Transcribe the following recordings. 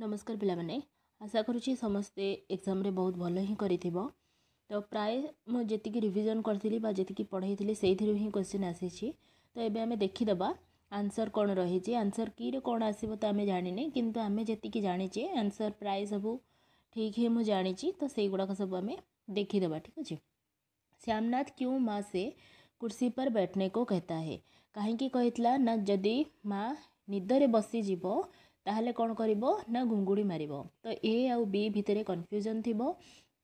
नमस्कार पाने आशा करुच्ची समस्ते एग्जाम रे बहुत भल ही तो प्राय मुझे रिविजन करी जी पढ़े से ही क्वेश्चन आसी तो ये आम देखीद आंसर कौन रही आंसर की रे कौन आसो तो कि आम जी जाचे आंसर प्राय सब ठीक ही मुझे जाची तो से गुड़ाक सब आम देखीद ठीक अच्छे श्यामनाथ क्यों माँ से कुर्सी पर बैठने को कहता है कहीं ना जदि माँ निदर बसीज তাহলে কোন করিবো না গুঙ্গুড়ি মারিবো তো এ আৰু বি ভিতৰে কনফিউজন থিবো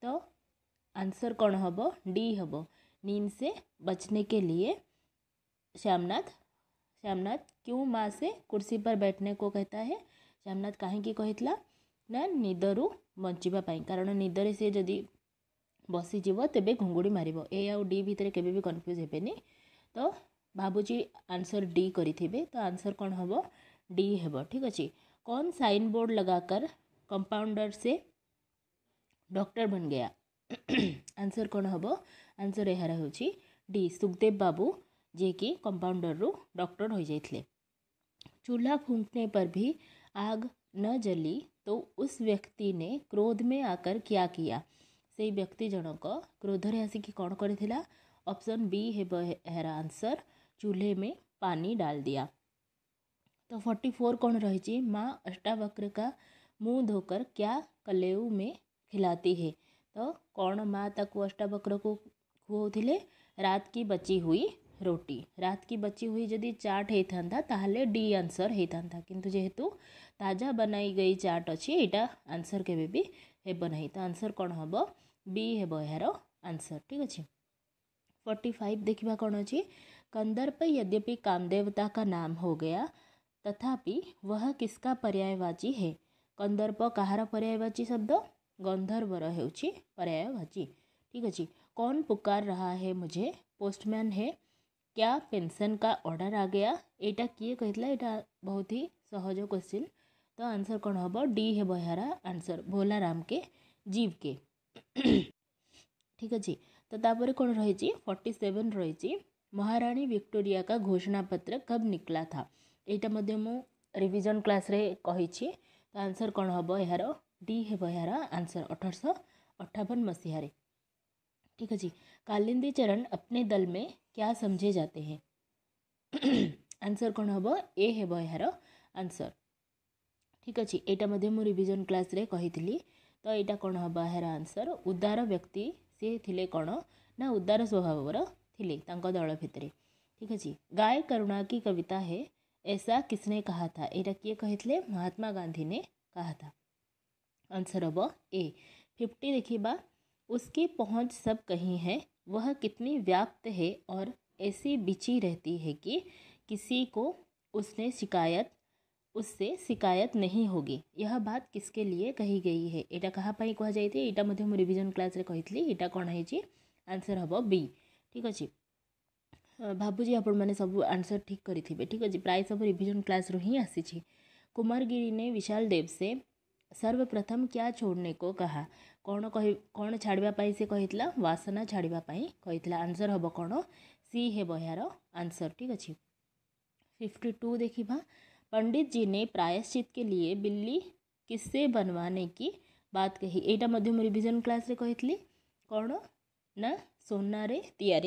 তো আনসার কোন হব ডি হব নিন সে বচনে কে লিয়ে শ্যামনাথ শ্যামনাথ কিউ মা আ সে কুরসি পর বাটনে কো কহেতা হ শ্যামনাথ কানে কি কহেতলা না নিদরু বঞ্জিবা পাই কারণ নিদরে সে যদি বসি জিবো তেবে গুঙ্গুড়ি মারিবো এ আৰু ডি ভিতৰে কেবেবি কনফিউজ হেবে নি তো бабуজি আনসার ডি করিথিবে তো আনসার কোন হব ডি হব ঠিক আছে कौन साइन बोर्ड लगाकर कंपाउंडर से डॉक्टर बन गया आंसर कौन हम आंसर यार हूँ डी सुखदेव बाबू जे कि कंपाउंडर रु डॉक्टर हो जाते चूल्हा फूंकने पर भी आग न जली तो उस व्यक्ति ने क्रोध में आकर क्या किया से व्यक्ति जनक में आसिक कौन करपसन बी बी यार आंसर चूल्हे में पानी डाल दिया तो फोर्टी फोर कौन रही माँ अष्टावक्र का मुँह धोकर क्या कलेऊ में खिलाती है तो कौन माँ तक अष्टावक्र को खुआते रात की बची हुई रोटी रात की बची हुई जदि चाट ହେଇଥାନ୍ତା ତାହେଲେ ଡି ଆନ୍ସର୍ ହେଇଥାନ୍ତା କିନ୍ତୁ ଯେହେତୁ ତାଜା ବନାଇ ଗଇ ଚାଟ୍ ଅଛି ଏଇଟା ଆନ୍ସର୍ କେବେ ବି ହେବ ନାହିଁ तो आंसर कौन हम बी हे यार आंसर ठीक अच्छे फोर्टी फाइव देखा कौन अच्छी कंदर्प यद्यपि कामदेवता का नाम हो गया तथापि वह किसका पर्यायवाची है कंदर्प कहार पर्यायवाची शब्द गंधर्वर पर्यायवाची ठीक अच्छे कौन पुकार रहा है मुझे पोस्टमैन है क्या पेंशन का ऑर्डर आ गया एटा किए कहला एटा बहुत ही सहज क्वेश्चन तो आंसर कौन हम डी हे यार आंसर भोला राम के जीव के ठीक अच्छे तो तापर कौन रही फोर्टी सेवेन रही महाराणी विक्टोरिया का घोषणा पत्र कब निकला था ଏଇଟା रिविजन क्लास तो आंसर कौन ତ यार କ'ଣ ହେବ ଏହାର ଡି ହେବ ଏହାର ଆନ୍ସର୍ ठीक है जी कालिंदी चरण अपने दल में क्या समझे जाते हैं आंसर कौन हम ए हे यार आंसर ठीक अच्छे यहाँ मु रिविजन क्लास रे कही तो यहाँ कौन हम यार आंसर उदार व्यक्ति सी थे कौन ना उदार स्वभावर थी दल भितर ठीक अच्छे गाय करुणा की कविता है ऐसा किसने कहा था एटा किए कहते महात्मा गांधी ने कहा था आंसर हम ए फिफ्टी देखा उसकी पहुंच सब कहीं है वह कितनी व्याप्त है और ऐसी बिची रहती है कि किसी को उसने शिकायत उससे शिकायत नहीं होगी यह बात किसके लिए कही गई है यहाँ कहाँपाई कह जाए यहाँ रिविजन क्लास रे थी यहाँ कौन है आंसर हम बी ठीक अच्छे भावुँ आपने सब आंसर ठीक करेंगे ठीक अच्छे प्राय सब रिविजन क्लास रु हिं आसी कुमारगिरी ने विशाल देव से सर्वप्रथम क्या छोड़ने को कहा कौन कह कौन छाड़ापाई से कही वासना छाड़ापाई आंसर हम कौन सी हे यार आंसर ठीक अच्छे फिफ्टी टू देखा पंडित जी ने प्रायश्चित के लिए बिल्ली किससे बनवाने की बात कही यहीटा रिविजन क्लास कौन ना सोनारे या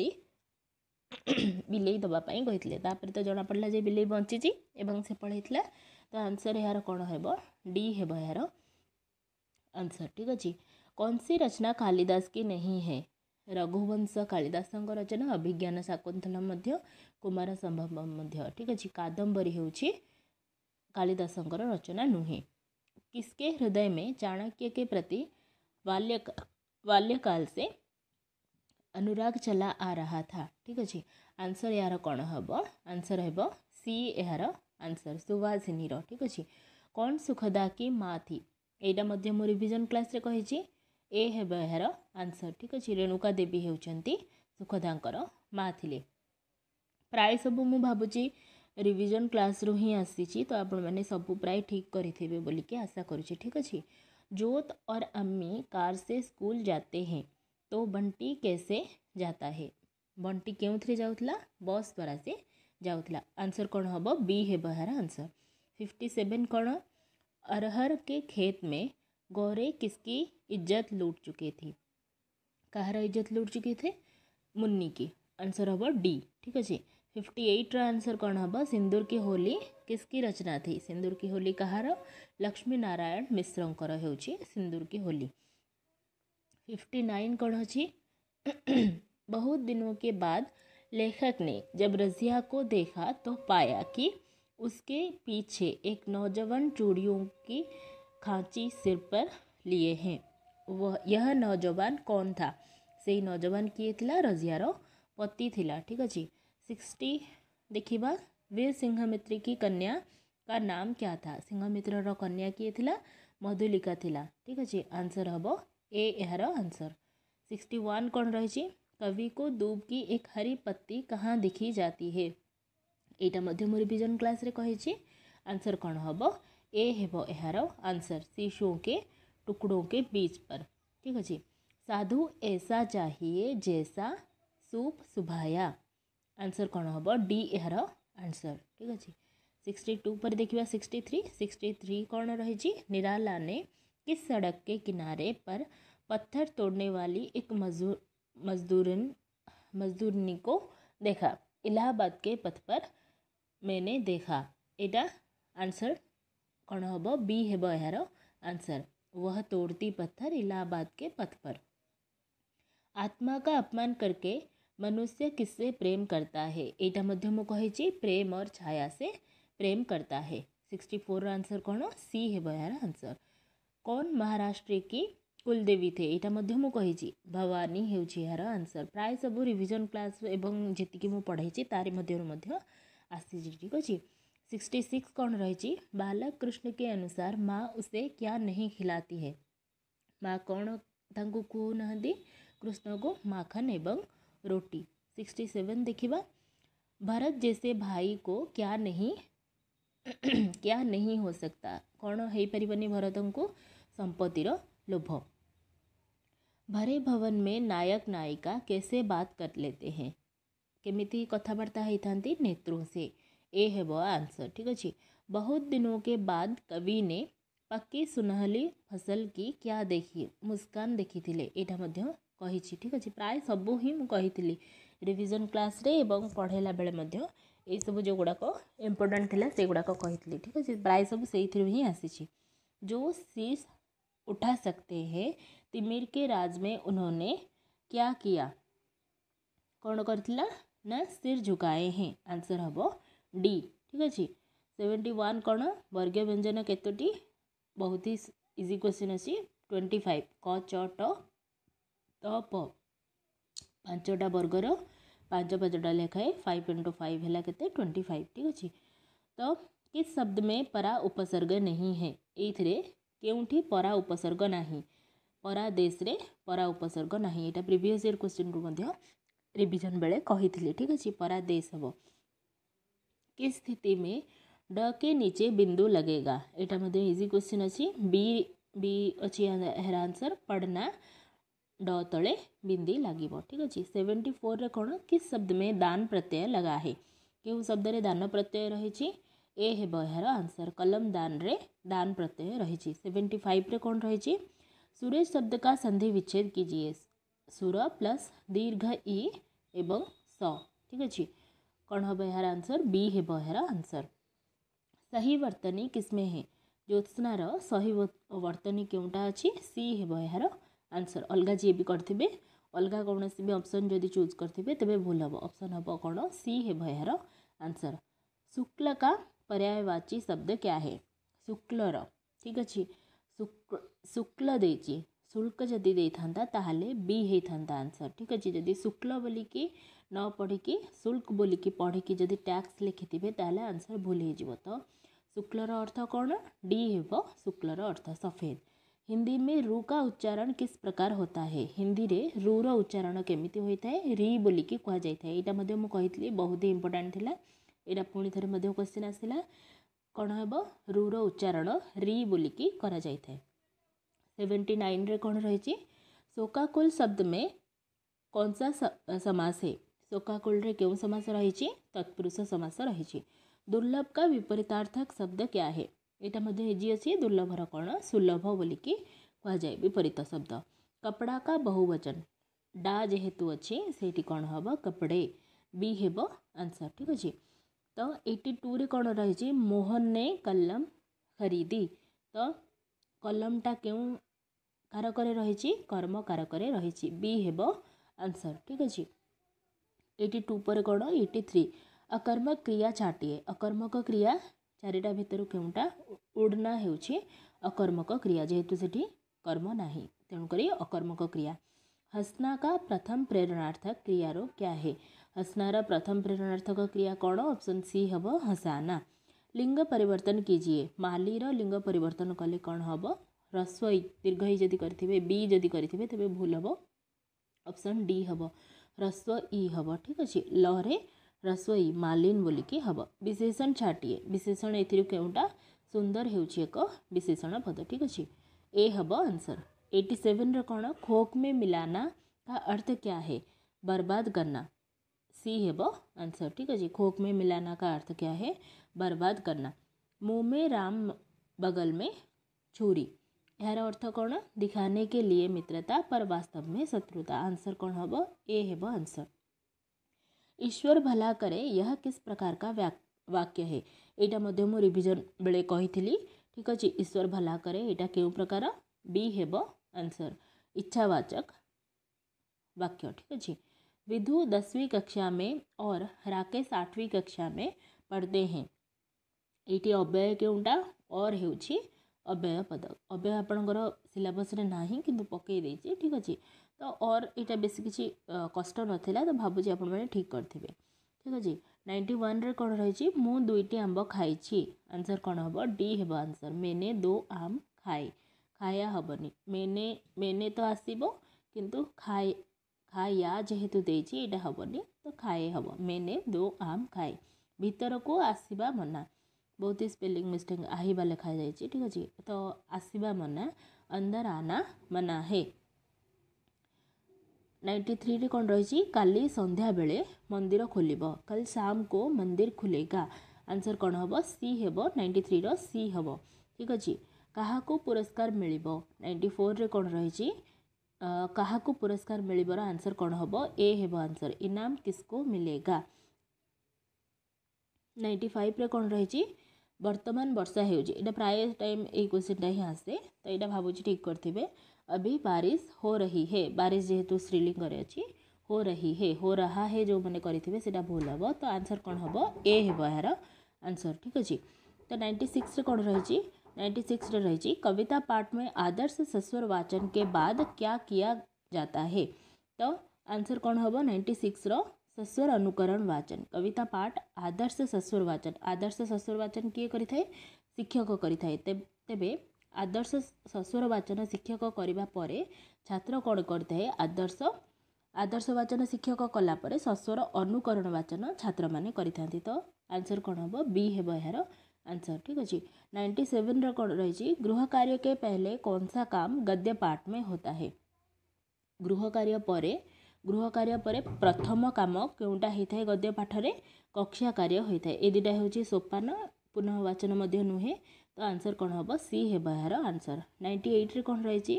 बिलई दवापाई कही तो जना पड़ा जे बिलई बंची से पढ़ाई तो आंसर यार कौन है यार आंसर ठीक अच्छे कौन सी रचना कालिदास की नहीं है रघुवंश कालिदास रचना अभिज्ञान शाकुंतला कुमार संभव ठीक अच्छे कादंबरी हो कालिदास रचना नुहे किसके हृदय में चाणक्य के प्रति बाल्य बाल्यकाल से अनुराग चला आ रहा था ठीक अच्छे आंसर यार कौन हम आंसर है सी यार आंसर सुवासिनी ठीक अच्छे कौन सुखदा कि माँ थी यहाँ मो रिविजन क्लास ए हेब यार आंसर ठीक अच्छे रेणुका देवी होखदा माँ थी प्राय सब मुझुची रिविजन क्लास रु ही आसी तो आप सब प्राय ठीक करें बोल आशा करुच्छे जोत और अम्मी कार से स्कूल जाते हैं तो बंटी कैसे जाता है बंटी के जाऊला बस द्वारा से जाऊला आंसर कौन हम बी हे यार आंसर फिफ्टी सेवेन कौन अरहर के खेत में गौरे किसकी इज्जत लूट चुके थी कहरा इज्जत लूट चुके थे मुन्नी की आंसर हम डी ठीक अच्छे फिफ्टी एट आंसर कौन हम सिंदूर की होली किसकी रचना थी सिंदूर की होली कहार लक्ष्मी नारायण मिश्र सिंदूर की होली फिफ्टी नाइन कण बहुत दिनों के बाद लेखक ने जब रजिया को देखा तो पाया कि उसके पीछे एक नौजवान चूड़ियों की खांची सिर पर लिए हैं वह यह नौजवान कौन था ସେହି नौजवान किए ଥିଲା ରଜିଆର पति ଥିଲା ठीक अच्छे सिक्सटी देखा वीर सिंहमित्री की कन्या का नाम क्या था सिंहमित्र कन्या किए थिला मधुलिका थिला ठीक अच्छे आंसर हम ए यार आंसर सिक्सटी वन कौन रही कवि को दूब की एक हरी पत्ती कहाँ देखी जाती है यहाँ ମୁଁ क्लास କ୍ଲାସ୍ରେ କହିଛି आंसर कौन हम ए हे यार आंसर शीशों के टुकड़ों के बीच पर ठीक अच्छे साधु ऐसा चाहिए जैसा सूप सुभाया आंसर कौन हम डी यार आंसर ठीक अच्छे सिक्सटी टू पर देखा सिक्सटी थ्री सिक्सटी थ्री कौन रही निराला ने इस सड़क के किनारे पर पत्थर तोड़ने वाली एक मजदूर मजदूरन मजदूरनी को देखा इलाहाबाद के पथ पर मैंने देखा एटा आंसर कौन हम बी ହେବ यार आंसर वह तोड़ती पत्थर इलाहाबाद के पथ पर आत्मा का अपमान करके मनुष्य किससे प्रेम करता है एटा मध्य ମୁଁ प्रेम और छाया से प्रेम करता है सिक्सटी फोर आंसर कौन सी है यार आंसर कौन महाराष्ट्र की कुलदेवी थे यहाँ मध्य मुझे भवानी हे यार आंसर प्राय सब रिविजन क्लास एवं जीक मुझे पढ़ाई तारी मध्य आसीच्छी ठीक अच्छे सिक्सटी सिक्स कौन रही बालक कृष्ण के अनुसार माँ उसे क्या नहीं खिलाती है माँ कौन तुम कहना कृष्ण को माखन एवं रोटी सिक्सटी सेवेन देखा भरत जैसे भाई को क्या नहीं क्या नहीं हो सकता कौन हो पार्बनी भरत को संपत्तिर लोभ भरे भवन में नायक नायिका कैसे बात कर लेते हैं केमी कथबार्ता होती नेत्रों से ए हेब आंसर ठीक अच्छे बहुत दिनों के बाद कवि ने पक्की सुनहली फसल की क्या देखी मुस्कान देखी थे यहाँ ठीक अच्छे प्राय सब ही मुझे रिविजन क्लास पढ़ेला बेले ये सब जो गुड़ाक इंपोर्टाट थी से गुड़ाक ठीक अच्छे प्राय सब से ही आसी जो सी उठा सकते हैं तिमिर के राज में उन्होंने क्या किया कौन कर न सिर झुकाए हैं आंसर हम डी ठीक अच्छे सेवेन्टी वन कौन वर्ग व्यंजन कतोटी बहुत ही इजी क्वेश्चन अच्छी ट्वेंटी फाइव क च ट पांचटा वर्गर पाँच पाँचटा लेखाए फाइव इंटू फाइव है ट्वेंटी फाइव ठीक अच्छे तो किस शब्द में परा उपसर्ग नहीं है ये କେଉଁଠି परा देश रे परा उपसर्ग ଉପସର୍ଗ ନାହିଁ ଏଇଟା इयर क्वेश्चन କ୍ୱେଶ୍ଚିନ୍ରୁ ମଧ୍ୟ रिविजन बेले ठीक अच्छे परादेश हम किस स्थिति में ड के नीचे बिंदु लगेगा यहाँ इजी क्वेश्चन अच्छी बी बी अच्छी यार आंसर पढ़ना ड तले बिंदी लगे ठीक अच्छे सेवेन्टी फोर रे कौन किस शब्द में दान प्रत्यय लगा है क्यों शब्द में दान प्रत्यय रही ए हे यार आंसर कलम दान रे दान प्रत्यय रही सेवेन्टी फाइव रे कौन रही सुरेश शब्द का संधि विच्छेद कीजिए सुर प्लस दीर्घ ई एवं स ठीक अच्छे कौन हम यार आंसर बी हम यार आंसर सही वर्तनी किसमें है ज्योत्सनार सही वर्तनी क्योंटा अच्छी सी हम यार आंसर अलग जी भी करेंगे अलग कौन सी अप्सन जब चूज करेंगे तेज भूल हम अप्सन हम कौन सी हम यार आंसर शुक्ल का पर्यायवाची शब्द क्या है शुक्ल ठीक अच्छे शुक्ल देचे शुल्क जदि दे था बी हो था आंसर ठीक अच्छे जदि शुक्ल बोलिकी कि न पढ़िकी शुल्क बोल कि पढ़िकी जदि टैक्स लिखी थे तेल आंसर भूल हो तो शुक्लर अर्थ कौन डी हो शुक्ल अर्थ सफेद हिंदी में रू का उच्चारण किस प्रकार होता है हिंदी में रू उच्चारण केमी होता है री बोल कि मुझे बहुत ही इंपोर्टाट थी यहाँ पुणी थे क्वेश्चन आसला कौन କ'ଣ ହେବ ରୁର ଉଚ୍ଚାରଣ ରି ବୋଲିକି କରାଯାଇଥାଏ नाइन रे कौन रही शोकाकुल शब्द में कौन सा समास है शोकाकुल क्यों समास रही तत्पुरुष समास रही दुर्लभ का विपरीतार्थक शब्द क्या है यहाँ एजी अच्छी दुर्लभर कौन सुलभ बोलिकी कहुए विपरीत शब्द कपड़ा का बहुवचन डा जेहेतु अच्छे से कौन हम कपड़े बी हेब आंसर ठीक अच्छे ତ ଏଇଟି ଟୁରେ କ'ଣ ରହିଛି ମୋହନ ନେ କଲମ ଖରିଦି ତ କଲମଟା କେଉଁ କାରକରେ ରହିଛି କର୍ମ କାରକରେ ରହିଛି ବି ହେବ ଆନ୍ସର୍ ଠିକ୍ ଅଛି ଏଇଟି ଟୁ ପରେ କ'ଣ ଏଇଟି ଥ୍ରୀ ଅକର୍ମ କ୍ରିୟା ଚାଟିଏ ଅକର୍ମକ କ୍ରିୟା ଚାରିଟା ଭିତରୁ କେଉଁଟା ଉଡ଼ନା ହେଉଛି ଅକର୍ମକ କ୍ରିୟା ଯେହେତୁ ସେଠି କର୍ମ ନାହିଁ ତେଣୁକରି ଅକର୍ମକ କ୍ରିୟା हंसना का प्रथम प्रेरणार्थक क्रियारो क्या है हसनार प्रथम प्रेरणार्थक क्रिया कौन ऑप्शन सी हम हसाना लिंग परिवर्तन कीजिए माली रो लिंग परिवर्तन कले कौन हम ह्रस्व दीर्घ ही जदि करेंगे बी जदि करेंगे तेज भूल हम ऑप्शन डी हम ह्रस्व ई हम ठीक अच्छे लरे ह्रस्व ई मालीन बोल कि हम विशेषण छाटीए विशेषण एंटा सुंदर हो विशेषण पद ठीक अच्छे ए हम आंसर एट्टी सेवेन खोक में मिलाना का अर्थ क्या है बर्बाद करना सी है आंसर ठीक है जी खोक में मिलाना का अर्थ क्या है बर्बाद करना मुँह में राम बगल में छुरी यार अर्थ कौन दिखाने के लिए मित्रता पर वास्तव में शत्रुता आंसर कौन हम ए है आंसर ईश्वर भला करे यह किस प्रकार का वाक्य है यहाँ मध्य रिविजन बेले कही ठीक अच्छे ईश्वर भला करे यहाँ क्यों प्रकार बी है आंसर इच्छावाचक वाक्य ठीक अच्छे विधु दसवीं कक्षा में और राकेश आठवीं कक्षा में पढ़ते हैं ये अव्यय के उटा और होवय पद अव्यय आपणकर सिलेबस ना कि पकईदे ठीक अच्छे तो और यहाँ बेस किसी कष्ट ना तो भावी आप ठीक करेंगे ठीक अच्छे नाइंटी वन कौन रही मुझ दुईट आंब खाई आंसर कौन हम डी हे आंसर मेने दो आम खाए खाया हेनी मेने मेने तो आसब किंतु खाए खाया जेहेतु देटा हेनी तो खाए हम मेने दो आम खाए भर को आसवा मना बहुत ही स्पेलींग मिस्टेक आईवा लिखा जाए ठीक अच्छे तो आसवा मना अंदर आना मना है नाइंटी थ्री कौन रही काली संध्या बेले मंदिर खोल कल शाम को मंदिर खुलेगा आंसर कौन हम सी हे नाइंटी थ्री री हम ठीक अच्छे को पुरस्कार मिल नाइंटी फोर रे कौन रही क्या पुरस्कार मिलबार आंसर कौन हम ए हम आंसर इनाम किसको मिलेगा नाइंटी फाइव रे कौन रही बर्तमान वर्षा होटा प्राय टाइम ये क्वेश्चन टाइम आसे तो यहाँ भाव ठीक करेंगे अभी बारिश हो रही है बारिश जेहेतु श्रीलिंग अच्छी हो रही है हो रहा है जो मैंने करेंगे सीटा भूल हम तो आंसर कौन हम ए हम यार आंसर ठीक अच्छे तो नाइंटी सिक्स कौन रही नाइन्टी सिक्स रही जी कविता पाठ में आदर्श ससुर वाचन के बाद क्या किया जाता है तो आंसर कौन हम नाइन्टी सिक्स र ससुर अनुकरण वाचन कविता पाठ आदर्श ससुर वाचन आदर्श ससुर वाचन किए करें शिक्षक करें तेब आदर्श ससुर वाचन शिक्षक करने छात्र कौन कर आदर्श आदर्श वाचन शिक्षक कलापर ससुर अनुकरण वाचन छात्र मैंने तो आंसर कौन हम बी हे यार आंसर ठीक अच्छे नाइन्टी सेवेन कौन रही गृह कार्य के पहले कौन सा काम गद्य पाठ में होता है गृह कार्य पर ଗୃହ କାର୍ଯ୍ୟ ପରେ ପ୍ରଥମ କାମ କେଉଁଟା ହୋଇଥାଏ ଗଦ୍ୟ ପାଠରେ କକ୍ଷା କାର୍ଯ୍ୟ ହୋଇଥାଏ ଏ ଦୁଇଟା ହେଉଛି ସୋପାନ ପୁନଃବାଚନ ମଧ୍ୟ ନୁହେଁ ତ ଆନ୍ସର କ'ଣ ହେବ ସି ହେବ ଏହାର ଆନ୍ସର ନାଇଣ୍ଟି ଏଇଟ୍ରେ କ'ଣ ରହିଛି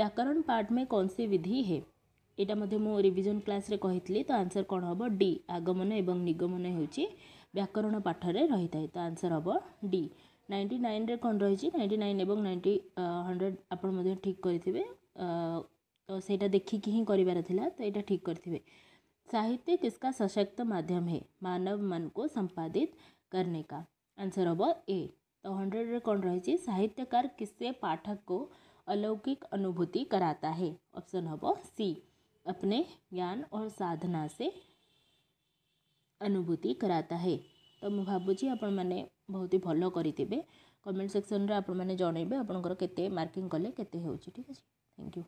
ବ୍ୟାକରଣ ପାର୍ଟ ମେ କୌଣସି ବିଧି ହେ ଏଇଟା ମଧ୍ୟ ମୁଁ ରିଭିଜନ୍ କ୍ଲାସ୍ରେ କହିଥିଲି ତ ଆନ୍ସର କ'ଣ ହେବ ଡି ଆଗମନ ଏବଂ ନିଗମନ ହେଉଛି व्याकरण पाठ से रही था तो आंसर हम डी नाइंटी नाइन रे कौन रही नाइंटी नाइन और नाइंटी हंड्रेड आपण ठीक करेंगे तो सहीटा देखिक ही कर ठीक करेंगे साहित्य किसका सशक्त माध्यम है मानव मन को संपादित करने का आंसर हम ए तो हंड्रेड रे कौन रही साहित्यकार किससे पाठक को अलौकिक अनुभूति कराता है ऑप्शन हम सी अपने ज्ञान और साधना से अनुभूति कराता है तो मुझे भावुँची आप बहुत ही भल करेंगे कमेंट सेक्शन में आपने जनइबे आपंकर मार्किंग कले के ठीक है थैंक यू